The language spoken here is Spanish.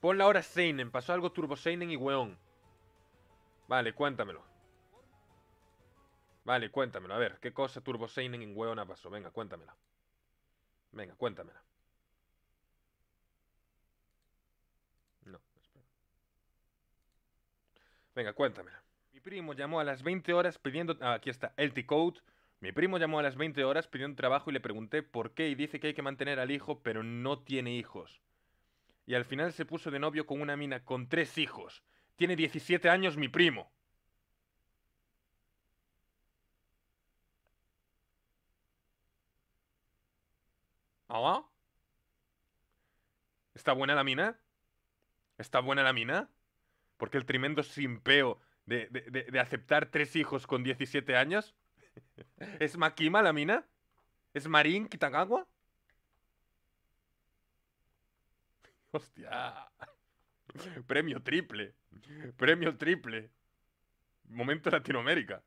Pon la hora Seinen. Pasó algo Turbo Seinen y weón. Vale, cuéntamelo. Vale, cuéntamelo. A ver, ¿qué cosa Turbo Seinen y ha pasado? Venga, cuéntamela. Venga, cuéntamela. No, espera. Venga, cuéntamela. Mi primo llamó a las 20 horas pidiendo... Ah, aquí está, el code Mi primo llamó a las 20 horas pidiendo trabajo y le pregunté por qué y dice que hay que mantener al hijo, pero no tiene hijos y al final se puso de novio con una mina con tres hijos. Tiene 17 años mi primo. ¿Ah? ¿Está buena la mina? ¿Está buena la mina? Porque el tremendo simpeo de, de, aceptar tres hijos con 17 años. ¿Es Makima la mina? ¿Es Marín Kitagawa? Hostia. Premio triple. Premio triple. Momento Latinoamérica.